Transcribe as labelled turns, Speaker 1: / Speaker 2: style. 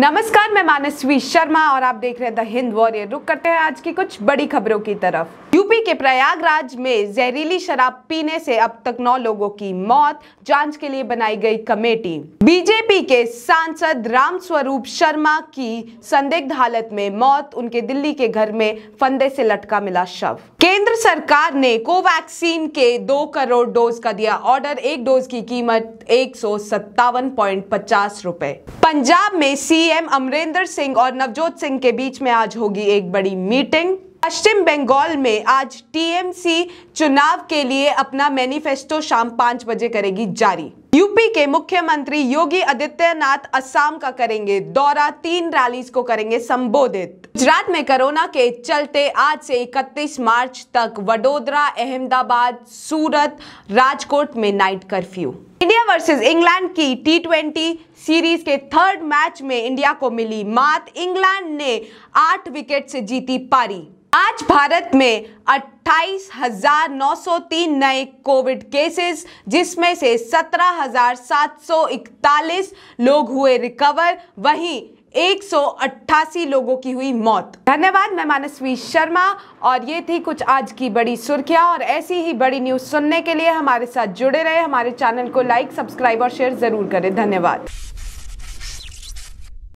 Speaker 1: नमस्कार मैं मानसवी शर्मा और आप देख रहे हैं द हिंद वॉरियर रुक करते हैं आज की कुछ बड़ी खबरों की तरफ यूपी के प्रयागराज में जहरीली शराब पीने से अब तक नौ लोगों की मौत जांच के लिए बनाई गई कमेटी बीजेपी के सांसद राम स्वरूप शर्मा की संदिग्ध हालत में मौत उनके दिल्ली के घर में फंदे से लटका मिला शव सरकार ने कोवैक्सीन के दो करोड़ डोज का दिया ऑर्डर एक डोज की कीमत एक रुपए पंजाब में सीएम अमरिंदर सिंह और नवजोत सिंह के बीच में आज होगी एक बड़ी मीटिंग पश्चिम बंगाल में आज टीएमसी चुनाव के लिए अपना मैनिफेस्टो शाम पाँच बजे करेगी जारी के मुख्यमंत्री योगी आदित्यनाथ असम का करेंगे दौरा तीन रैलीज को करेंगे संबोधित गुजरात में कोरोना के चलते आज से 31 मार्च तक वडोदरा अहमदाबाद सूरत राजकोट में night curfew India versus England की टी सीरीज के थर्ड मैच में इंडिया को मिली मात इंग्लैंड ने आठ विकेट से जीती पारी आज भारत में 28,903 नए कोविड केसेस जिसमें से 17,741 लोग हुए रिकवर वहीं 188 लोगों की हुई मौत धन्यवाद मैं मानसवी शर्मा और ये थी कुछ आज की बड़ी सुर्खियां और ऐसी ही बड़ी न्यूज़ सुनने के लिए हमारे साथ जुड़े रहे हमारे चैनल को लाइक सब्सक्राइब और शेयर ज़रूर करें धन्यवाद